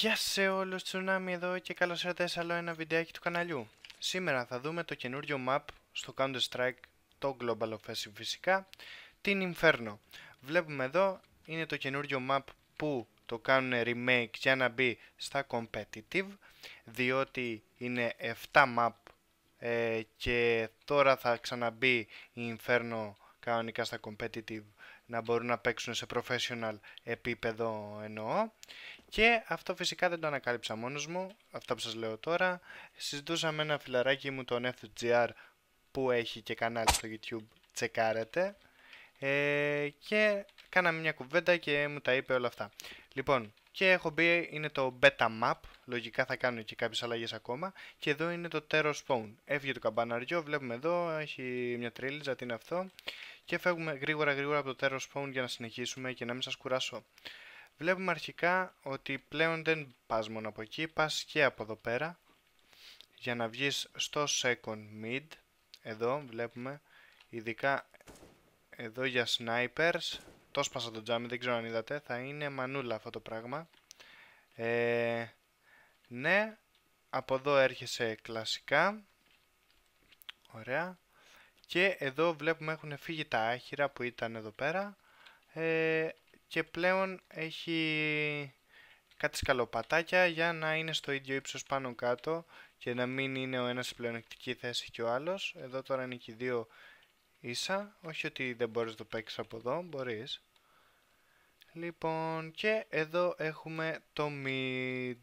Γεια σε όλους, Τσουνάμι εδώ και καλώς ήρθατε σε άλλο ένα βιντεάκι του καναλιού. Σήμερα θα δούμε το καινούριο map στο Counter Strike, το Global Offensive φυσικά, την Inferno. Βλέπουμε εδώ, είναι το καινούριο map που το κάνουν remake για να μπει στα competitive, διότι είναι 7 map ε, και τώρα θα ξαναμπεί η Inferno κανονικά στα competitive να μπορούν να παίξουν σε professional επίπεδο εννοώ και αυτό φυσικά δεν το ανακάλυψα μόνος μου, αυτά που σας λέω τώρα συζητούσα με ένα φιλαράκι μου τον FGR που έχει και κανάλι στο YouTube τσεκάρετε ε, και κάναμε μια κουβέντα και μου τα είπε όλα αυτά λοιπόν και έχω μπει είναι το beta map, λογικά θα κάνω και κάποιες αλλαγές ακόμα. Και εδώ είναι το terror spawn. Έφυγε το καμπαναριό, βλέπουμε εδώ, έχει μια τρίλιζα τι είναι αυτό. Και φεύγουμε γρήγορα γρήγορα από το terror spawn για να συνεχίσουμε και να μην σας κουράσω. Βλέπουμε αρχικά ότι πλέον δεν πας μόνο από εκεί, πας και από εδώ πέρα. Για να βγεις στο second mid, εδώ βλέπουμε, ειδικά εδώ για snipers, το σπάσα το τζάμι, δεν ξέρω αν είδατε. Θα είναι μανούλα αυτό το πράγμα. Ε, ναι, από εδώ έρχεσαι κλασικά. Ωραία. Και εδώ βλέπουμε έχουν φύγει τα άχυρα που ήταν εδώ πέρα. Ε, και πλέον έχει κάτι σκαλοπατάκια για να είναι στο ίδιο ύψος πάνω κάτω και να μην είναι ο ένας σε πλεονεκτική θέση και ο άλλος. Εδώ τώρα είναι και οι δύο ίσα, όχι ότι δεν μπορείς να το παίξεις από εδώ, μπορείς. Λοιπόν, και εδώ έχουμε το mid.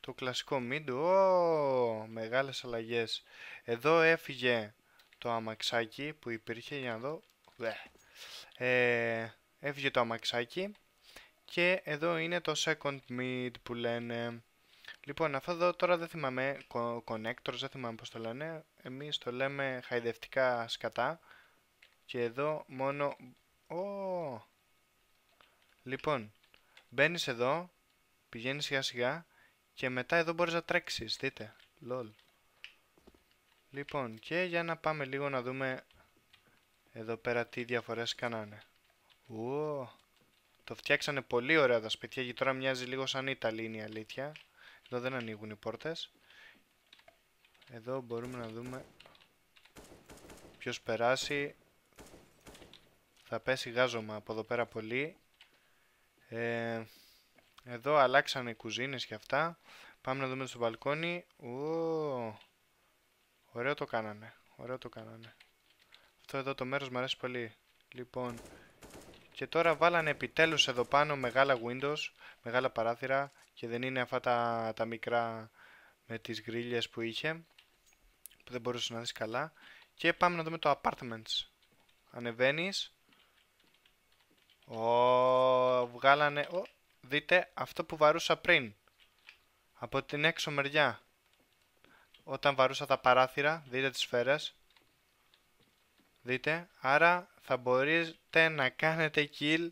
Το κλασικό mid. Ω, μεγάλες αλλαγές. Εδώ έφυγε το αμαξάκι που υπήρχε, για να δω. Ε, έφυγε το αμαξάκι. Και εδώ είναι το second mid που λένε. Λοιπόν, αυτό εδώ τώρα δεν θυμάμαι, ε. connectors, δεν θυμάμαι πώς το λένε. Εμείς το λέμε χαϊδευτικά σκατά. Και εδώ μόνο... Oh. Λοιπόν, μπαίνεις εδώ, πηγαίνεις σιγά σιγά και μετά εδώ μπορείς να τρέξεις, δείτε. Lol. Λοιπόν, και για να πάμε λίγο να δούμε εδώ πέρα τι διαφορές κάνανε. Ο. το φτιάξανε πολύ ωραία τα σπίτια γιατί τώρα μοιάζει λίγο σαν Ιταλή είναι η αλήθεια. Εδώ δεν ανοίγουν οι πόρτες. Εδώ μπορούμε να δούμε ποιος περάσει. Θα πέσει γάζωμα από εδώ πέρα πολύ. Ε, εδώ αλλάξανε οι κουζίνες και αυτά. Πάμε να δούμε στο μπαλκόνι. Ου, ωραίο το κάνανε. Ωραίο το κάνανε. Αυτό εδώ το μέρος μου αρέσει πολύ. Λοιπόν, και τώρα βάλανε επιτέλους εδώ πάνω μεγάλα windows, μεγάλα παράθυρα και δεν είναι αυτά τα, μικρά με τις γκρίλιες που είχε που δεν μπορούσες να δεις καλά. Και πάμε να δούμε το apartments. Ανεβαίνεις. Ο, βγάλανε... Ο, δείτε αυτό που βαρούσα πριν. Από την έξω μεριά. Όταν βαρούσα τα παράθυρα, δείτε τις σφαίρες. Δείτε, άρα θα μπορείτε να κάνετε kill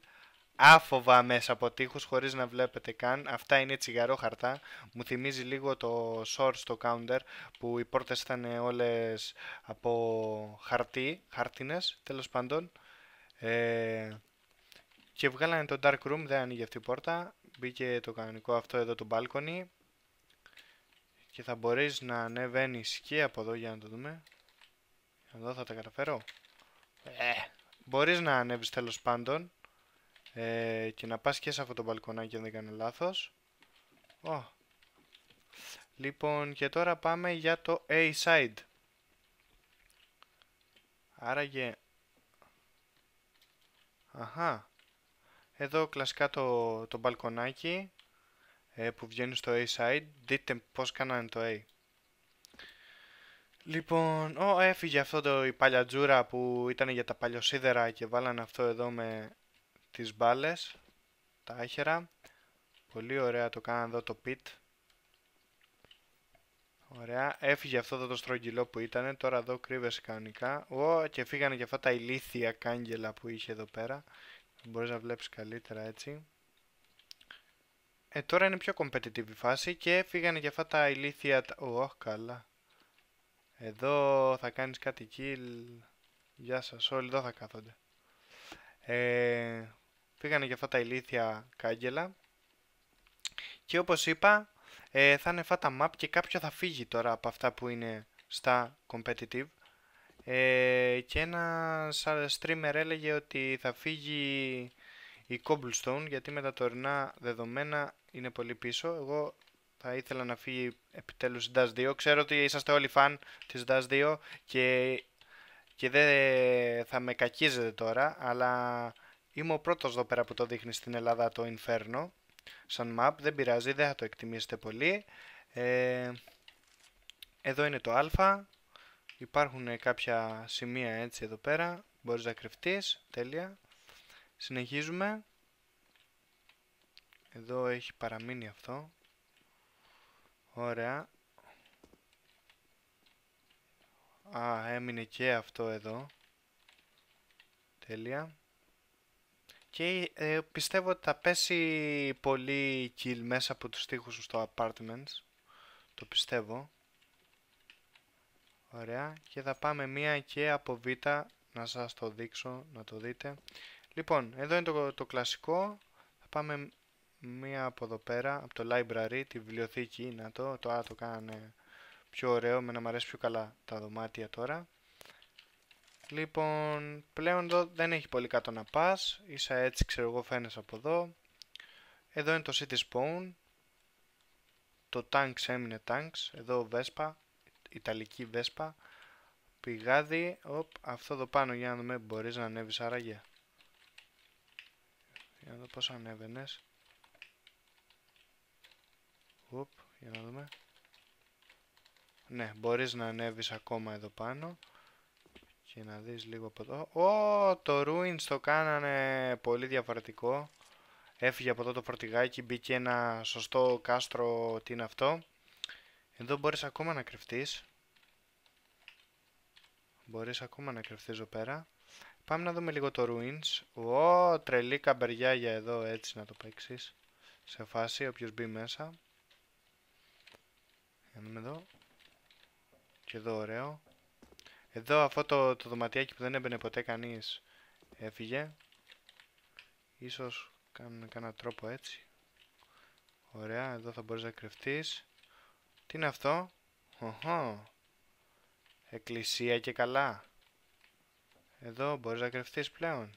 άφοβα μέσα από τείχους χωρίς να βλέπετε καν. Αυτά είναι τσιγαρό χαρτά. Μου θυμίζει λίγο το source το counter που οι πόρτες ήταν όλες από χαρτί, χαρτίνες τέλος πάντων. Ε, και βγάλανε το dark room, δεν ανοίγει αυτή η πόρτα. Μπήκε το κανονικό αυτό εδώ το μπάλκονι. Και θα μπορείς να ανεβαίνεις και από εδώ για να το δούμε. Εδώ θα τα καταφέρω. Ε, μπορείς να ανέβεις τέλος πάντων ε, και να πας και σε αυτό το μπαλκονάκι αν δεν κάνω λάθος. Λοιπόν, και τώρα πάμε για το A-side. Άρα Άραγε... Αχα. Εδώ κλασικά το, το μπαλκονάκι ε, που βγαίνει στο A-side. Δείτε πώς κάνανε το A. Λοιπόν, ο, έφυγε αυτό το, η παλιατζούρα που ήταν για τα παλιοσίδερα και βάλανε αυτό εδώ με τις μπάλες, τα άχερα. Πολύ ωραία το κάνανε εδώ το πιτ. Ωραία, έφυγε αυτό εδώ το στρογγυλό που ήταν, τώρα εδώ κρύβεσαι κανονικά. Ω, και φύγανε και αυτά τα ηλίθια κάγκελα που είχε εδώ πέρα. Μπορείς να βλέπεις καλύτερα έτσι. Ε, τώρα είναι πιο competitive η φάση και φύγανε και αυτά τα ηλίθια... Ω, καλά. Εδώ θα κάνεις κάτι kill. Γεια σας, όλοι εδώ θα κάθονται. Ε, και αυτά τα ηλίθια κάγκελα. Και όπως είπα, ε, θα είναι αυτά τα map και κάποιο θα φύγει τώρα από αυτά που είναι στα competitive. Ε, και ένας streamer έλεγε ότι θα φύγει η Cobblestone γιατί με τα τωρινά δεδομένα είναι πολύ πίσω. Εγώ θα ήθελα να φύγει επιτέλους η 2. Ξέρω ότι είσαστε όλοι φαν της DAS 2 και, και δεν θα με κακίζετε τώρα, αλλά είμαι ο πρώτος εδώ πέρα που το δείχνει στην Ελλάδα το Inferno. Σαν map, δεν πειράζει, δεν θα το εκτιμήσετε πολύ. Ε, εδώ είναι το α. Υπάρχουν κάποια σημεία έτσι εδώ πέρα. Μπορείς να κρυφτείς. Τέλεια. Συνεχίζουμε. Εδώ έχει παραμείνει αυτό. Ωραία. Α, έμεινε και αυτό εδώ. Τέλεια. Και ε, πιστεύω ότι θα πέσει πολύ kill μέσα από τους τοίχους στο apartments. Το πιστεύω. Ωραία. Και θα πάμε μία και από β να σας το δείξω, να το δείτε. Λοιπόν, εδώ είναι το, το κλασικό. Θα πάμε μία από εδώ πέρα, από το library, τη βιβλιοθήκη είναι το, το άλλο το κάνανε πιο ωραίο, με να μου αρέσει πιο καλά τα δωμάτια τώρα. Λοιπόν, πλέον εδώ δεν έχει πολύ κάτω να πας, ίσα έτσι ξέρω εγώ φαίνεσαι από εδώ. Εδώ είναι το city spawn, το tanks έμεινε tanks, εδώ βέσπα, ιταλική βέσπα. Πηγάδι, οπ, αυτό εδώ πάνω για να δούμε μπορείς να ανέβεις άραγε. Για να δω πώς ανέβαινες. Ναι, μπορείς να ανέβεις ακόμα εδώ πάνω. Και να δεις λίγο από εδώ. Ω, το Ruins το κάνανε πολύ διαφορετικό. Έφυγε από εδώ το φορτηγάκι, μπήκε ένα σωστό κάστρο, τι είναι αυτό. Εδώ μπορείς ακόμα να κρυφτείς. Μπορείς ακόμα να κρυφτείς εδώ πέρα. Πάμε να δούμε λίγο το Ruins. Ω, τρελή καμπεριά για εδώ, έτσι να το παίξεις. Σε φάση, όποιος μπει μέσα. Για εδώ. Και εδώ ωραίο. Εδώ αυτό το, το δωματιάκι που δεν έμπαινε ποτέ κανείς έφυγε. Ίσως κάνουμε κάνα τρόπο έτσι. Ωραία, εδώ θα μπορείς να κρυφτείς. Τι είναι αυτό? Οχο. Εκκλησία και καλά. Εδώ μπορείς να κρυφτείς πλέον.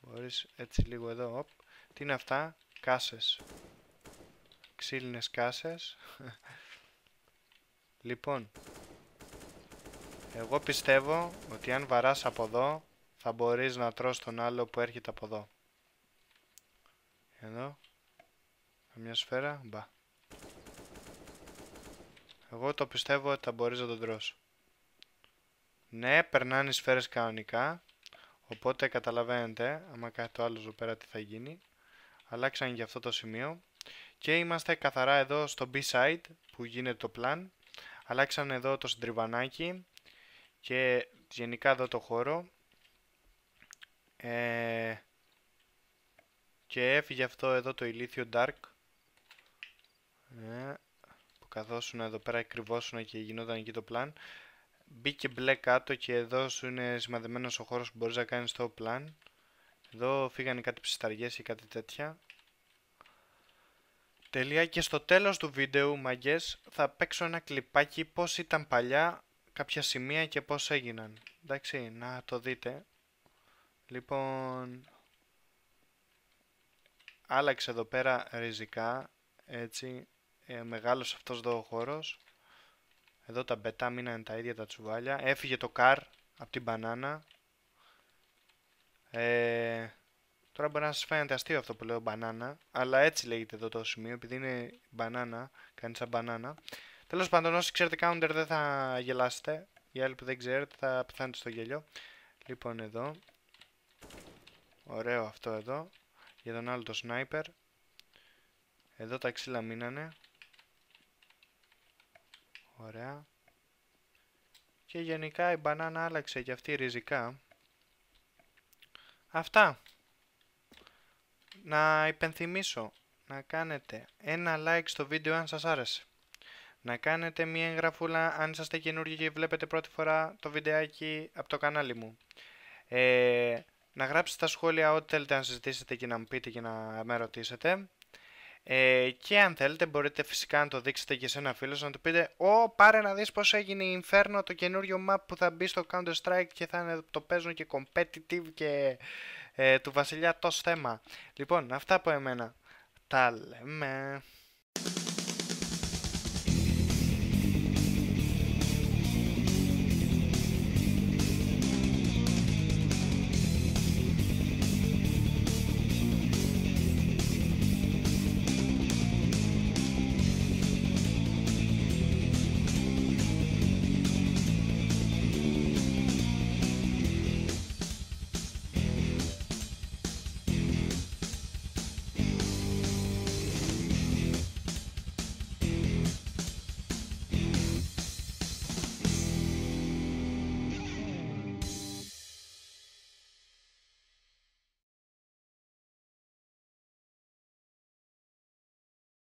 Μπορείς έτσι λίγο εδώ. Τι είναι αυτά? Κάσες. Ξύλινες κάσες. Λοιπόν, εγώ πιστεύω ότι αν βαράς από εδώ, θα μπορείς να τρως τον άλλο που έρχεται από εδώ. Εδώ. Μια σφαίρα. Μπα. Εγώ το πιστεύω ότι θα μπορείς να τον τρως. Ναι, περνάνε σφαίρες κανονικά. Οπότε καταλαβαίνετε, άμα κάτι το άλλο εδώ πέρα τι θα γίνει. Αλλάξαν για αυτό το σημείο. Και είμαστε καθαρά εδώ στο B-side που γίνεται το plan. Αλλάξαν εδώ το συντριβανάκι και γενικά εδώ το χώρο. Ε, και έφυγε αυτό εδώ το ηλίθιο dark. Ε, που καθόσουν εδώ πέρα κρυβόσουν και γινόταν εκεί το πλάν. Μπήκε μπλε κάτω και εδώ σου είναι σημαδεμένος ο χώρος που μπορείς να κάνεις το πλάν. Εδώ φύγανε κάτι ψησταριές ή κάτι τέτοια. Τέλεια και στο τέλος του βίντεο μαγκές θα παίξω ένα κλιπάκι πως ήταν παλιά κάποια σημεία και πως έγιναν. Εντάξει, να το δείτε. Λοιπόν, άλλαξε εδώ πέρα ριζικά, έτσι, ε, μεγάλος αυτός εδώ ο χώρος. Εδώ τα μπετά είναι τα ίδια τα τσουβάλια. Έφυγε το καρ από την μπανάνα. Ε, Τώρα μπορεί να σας φαίνεται αστείο αυτό που λέω μπανάνα, αλλά έτσι λέγεται εδώ το σημείο, επειδή είναι μπανάνα, κάνει σαν μπανάνα. Τέλος πάντων, όσοι ξέρετε counter δεν θα γελάσετε. Οι άλλοι που δεν ξέρετε θα πεθάνετε στο γέλιο. Λοιπόν, εδώ. Ωραίο αυτό εδώ. Για τον άλλο το sniper. Εδώ τα ξύλα μείνανε. Ωραία. Και γενικά η μπανάνα άλλαξε και αυτή ριζικά. Αυτά να υπενθυμίσω να κάνετε ένα like στο βίντεο αν σας άρεσε. Να κάνετε μια εγγραφούλα αν είσαστε καινούργοι και βλέπετε πρώτη φορά το βιντεάκι από το κανάλι μου. Ε, να γράψετε στα σχόλια ό,τι θέλετε να συζητήσετε και να μου πείτε και να με ρωτήσετε. Ε, και αν θέλετε μπορείτε φυσικά να το δείξετε και σε ένα φίλο να του πείτε «Ω, πάρε να δεις πώς έγινε η Inferno, το καινούριο map που θα μπει στο Counter Strike και θα είναι, το παίζουν και competitive και ε, του βασιλιά το θέμα. Λοιπόν, αυτά από εμένα. Τα λέμε.